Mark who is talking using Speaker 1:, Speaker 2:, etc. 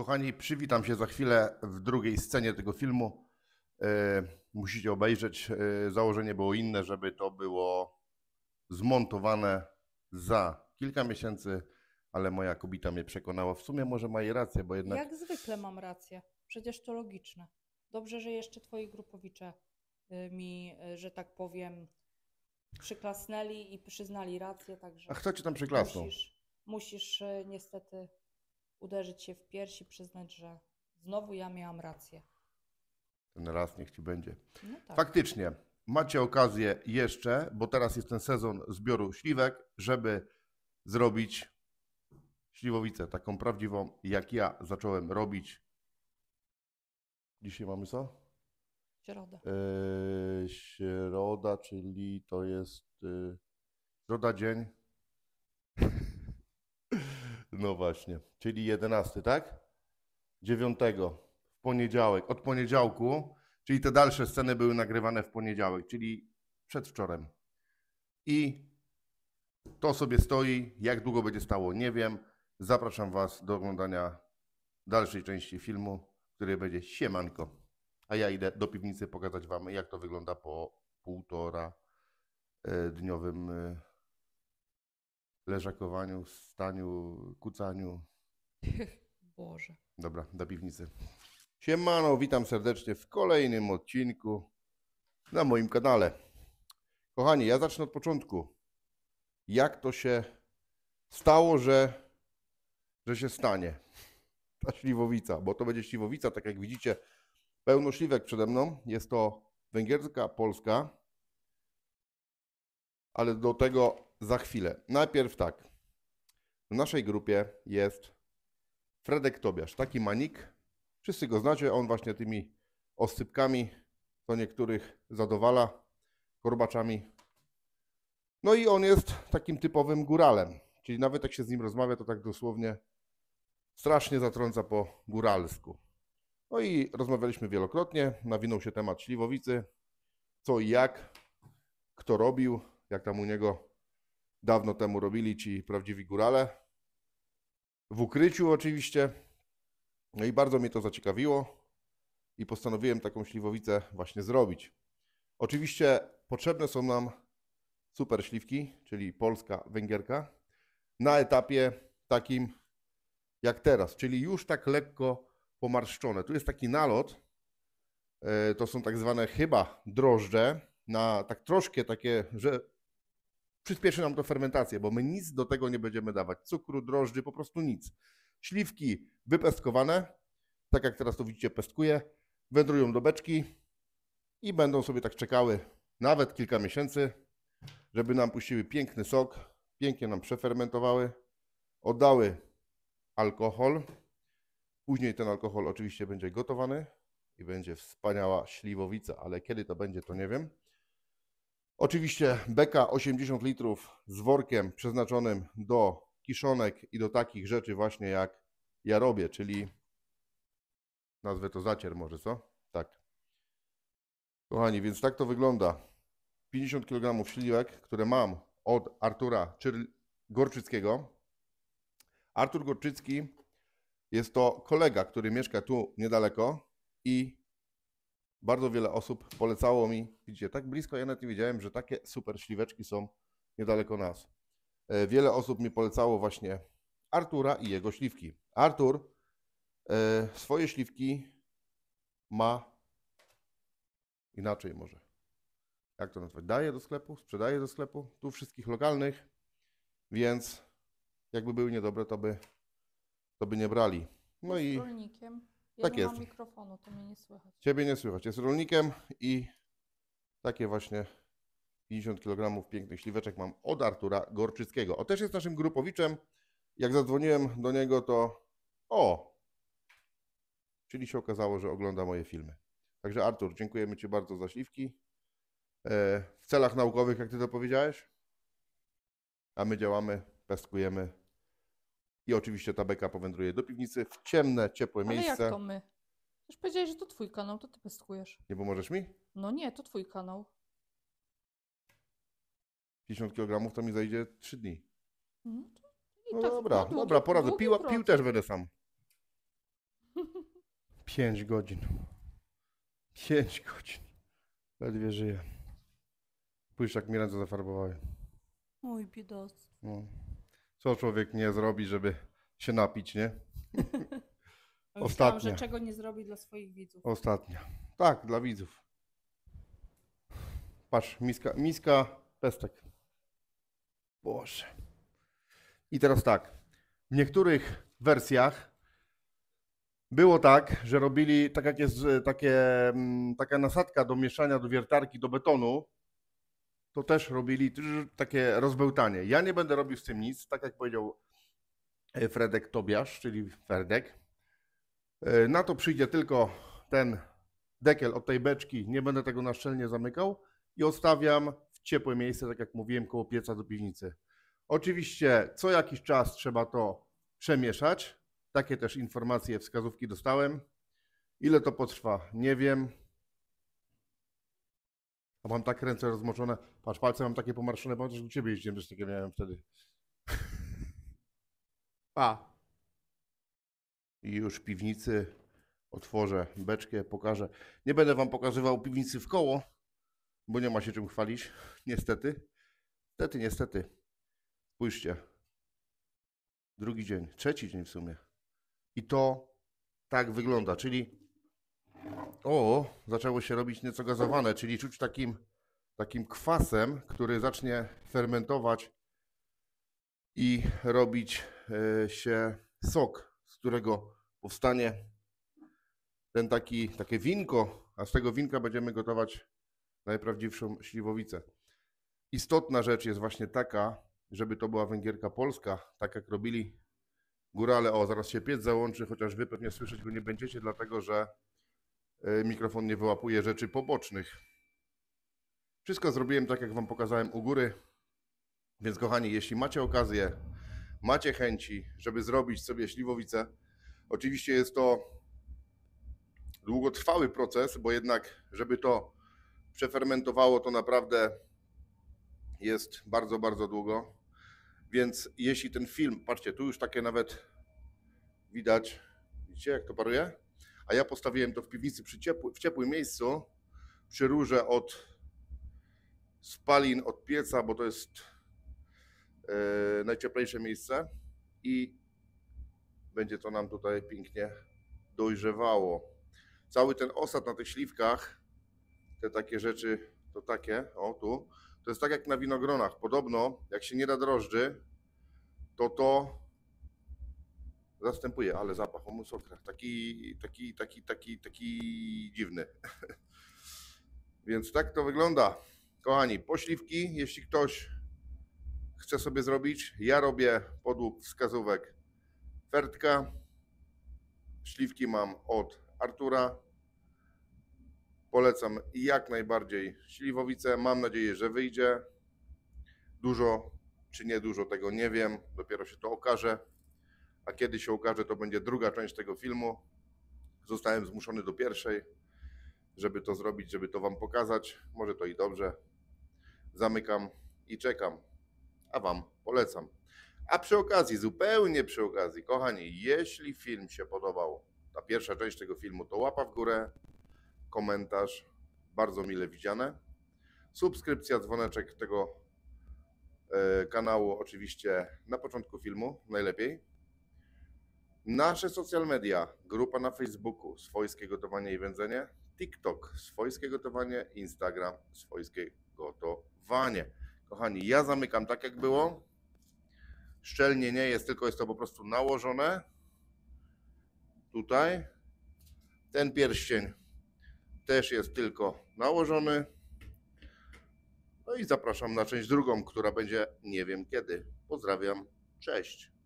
Speaker 1: Kochani, przywitam się za chwilę w drugiej scenie tego filmu. E, musicie obejrzeć. E, założenie było inne, żeby to było zmontowane za kilka miesięcy, ale moja kobita mnie przekonała. W sumie może ma jej rację, bo jednak. Jak zwykle mam rację. Przecież to logiczne. Dobrze, że jeszcze twoi grupowicze y, mi, y, że tak powiem, przyklasnęli i przyznali rację, także. A kto ci tam przyklasnął? Musisz, musisz y, niestety uderzyć się w piersi, przyznać, że znowu ja miałam rację. Ten raz niech ci będzie. No tak. Faktycznie, macie okazję jeszcze, bo teraz jest ten sezon zbioru śliwek, żeby zrobić śliwowicę taką prawdziwą, jak ja zacząłem robić. Dzisiaj mamy co? Środa. Yy, e, środa, czyli to jest yy, środa dzień. No właśnie, czyli 11, tak? 9 w poniedziałek, od poniedziałku, czyli te dalsze sceny były nagrywane w poniedziałek, czyli przedwczorem. I to sobie stoi, jak długo będzie stało, nie wiem. Zapraszam Was do oglądania dalszej części filmu, który będzie siemanko. A ja idę do piwnicy pokazać Wam, jak to wygląda po półtora e, dniowym e, leżakowaniu, staniu, kucaniu. Boże. Dobra, do piwnicy. Siemano, witam serdecznie w kolejnym odcinku na moim kanale. Kochani, ja zacznę od początku. Jak to się stało, że, że się stanie ta śliwowica? Bo to będzie śliwowica, tak jak widzicie, pełno śliwek przede mną. Jest to węgierska, polska, ale do tego za chwilę. Najpierw tak. W naszej grupie jest Fredek Tobiasz, taki manik. Wszyscy go znacie, on właśnie tymi oscypkami do niektórych zadowala, korbaczami. No i on jest takim typowym góralem. Czyli nawet jak się z nim rozmawia, to tak dosłownie strasznie zatrąca po góralsku. No i rozmawialiśmy wielokrotnie, nawinął się temat śliwowicy, co i jak, kto robił, jak tam u niego dawno temu robili ci prawdziwi górale. W ukryciu oczywiście. No i bardzo mnie to zaciekawiło i postanowiłem taką śliwowicę właśnie zrobić. Oczywiście potrzebne są nam super śliwki, czyli polska węgierka, na etapie takim jak teraz, czyli już tak lekko pomarszczone. Tu jest taki nalot, e, to są tak zwane chyba drożdże, na tak troszkę takie, że przyspieszy nam to fermentację, bo my nic do tego nie będziemy dawać. Cukru, drożdży, po prostu nic. Śliwki wypestkowane, tak jak teraz to widzicie, pestkuje, wędrują do beczki i będą sobie tak czekały nawet kilka miesięcy, żeby nam puściły piękny sok, pięknie nam przefermentowały, oddały alkohol. Później ten alkohol oczywiście będzie gotowany i będzie wspaniała śliwowica, ale kiedy to będzie, to nie wiem. Oczywiście beka 80 litrów z workiem przeznaczonym do kiszonek i do takich rzeczy właśnie jak ja robię, czyli nazwę to zacier może, co? Tak. Kochani, więc tak to wygląda. 50 kg śliwek, które mam od Artura Gorczyckiego. Artur Gorczycki jest to kolega, który mieszka tu niedaleko i bardzo wiele osób polecało mi, widzicie, tak blisko ja nawet nie wiedziałem, że takie super śliweczki są niedaleko nas. E, wiele osób mi polecało właśnie Artura i jego śliwki. Artur e, swoje śliwki ma inaczej może. Jak to nazwać? Daje do sklepu, sprzedaje do sklepu, tu wszystkich lokalnych, więc jakby były niedobre, to by, to by nie brali. No i rolnikiem tak nie jest. mikrofonu, to mnie nie słychać. Ciebie nie słychać. Jest rolnikiem i takie właśnie 50 kg pięknych śliweczek mam od Artura Gorczyckiego. O, też jest naszym grupowiczem. Jak zadzwoniłem do niego, to o! Czyli się okazało, że ogląda moje filmy. Także Artur, dziękujemy Ci bardzo za śliwki. E, w celach naukowych, jak Ty to powiedziałeś. A my działamy, pestkujemy i oczywiście ta beka powędruje do piwnicy w ciemne, ciepłe Ale miejsce. jak to my? Już powiedziałeś, że to twój kanał, to ty pestkujesz. Nie pomożesz mi? No nie, to twój kanał. 50 kg to mi zajdzie 3 dni. No I No tak dobra, długi- dobra, poradzę. pił pił też będę sam. 5 godzin. 5 godzin. Ledwie żyję. Pójdź jak mi ręce zafarbowały. Oj, biedactwo. No co człowiek nie zrobi, żeby się napić, nie? Myślałam, Ostatnia. że czego nie zrobi dla swoich widzów. Ostatnia. Tak, dla widzów. Patrz, miska, miska pestek. Boże. I teraz tak. W niektórych wersjach było tak, że robili, tak jak jest takie, mm, taka nasadka do mieszania, do wiertarki, do betonu, to też robili takie rozbełtanie. Ja nie będę robił z tym nic, tak jak powiedział e, Fredek Tobiasz, czyli Ferdek. E, na to przyjdzie tylko ten dekiel od tej beczki, nie będę tego na szczelnie zamykał i odstawiam w ciepłe miejsce, tak jak mówiłem, koło pieca do piwnicy. Oczywiście co jakiś czas trzeba to przemieszać. Takie też informacje, wskazówki dostałem. Ile to potrwa, nie wiem. A mam tak ręce rozmoczone. Patrz, palce mam takie pomarszczone, bo też u ciebie jeździłem, też takie miałem wtedy. Pa. I już piwnicy otworzę, beczkę pokażę. Nie będę wam pokazywał piwnicy w koło, bo nie ma się czym chwalić, niestety. Niestety, niestety. Spójrzcie. Drugi dzień, trzeci dzień w sumie. I to tak wygląda, czyli o, zaczęło się robić nieco gazowane, czyli czuć takim, takim kwasem, który zacznie fermentować i robić e, się sok, z którego powstanie ten taki, takie winko, a z tego winka będziemy gotować najprawdziwszą śliwowicę. Istotna rzecz jest właśnie taka, żeby to była węgierka polska, tak jak robili górale. O, zaraz się piec załączy, chociaż wy pewnie słyszeć go nie będziecie, dlatego że E, mikrofon nie wyłapuje rzeczy pobocznych. Wszystko zrobiłem tak, jak Wam pokazałem u góry. Więc kochani, jeśli macie okazję, macie chęci, żeby zrobić sobie śliwowicę, oczywiście jest to długotrwały proces, bo jednak, żeby to przefermentowało, to naprawdę jest bardzo, bardzo długo. Więc jeśli ten film, patrzcie, tu już takie nawet widać, widzicie jak to paruje? a ja postawiłem to w piwnicy przy ciepły, w ciepłym miejscu, przy rurze od spalin, od pieca, bo to jest yy, najcieplejsze miejsce i będzie to nam tutaj pięknie dojrzewało. Cały ten osad na tych śliwkach, te takie rzeczy, to takie, o tu, to jest tak jak na winogronach. Podobno, jak się nie da drożdży, to to zastępuje, ale zapach o musokrach, taki, taki, taki, taki, taki dziwny. Więc tak to wygląda. Kochani, pośliwki, jeśli ktoś chce sobie zrobić, ja robię podług wskazówek Fertka. Śliwki mam od Artura. Polecam jak najbardziej śliwowice. Mam nadzieję, że wyjdzie. Dużo czy nie dużo tego nie wiem. Dopiero się to okaże a kiedy się ukaże, to będzie druga część tego filmu. Zostałem zmuszony do pierwszej, żeby to zrobić, żeby to Wam pokazać. Może to i dobrze. Zamykam i czekam, a Wam polecam. A przy okazji, zupełnie przy okazji, kochani, jeśli film się podobał, ta pierwsza część tego filmu, to łapa w górę, komentarz, bardzo mile widziane. Subskrypcja, dzwoneczek tego e, kanału oczywiście na początku filmu, najlepiej. Nasze social media, grupa na Facebooku, swojskie gotowanie i wędzenie, TikTok, swojskie gotowanie, Instagram, swojskie gotowanie. Kochani, ja zamykam tak jak było. Szczelnie nie jest, tylko jest to po prostu nałożone. Tutaj. Ten pierścień też jest tylko nałożony. No i zapraszam na część drugą, która będzie nie wiem kiedy. Pozdrawiam, cześć.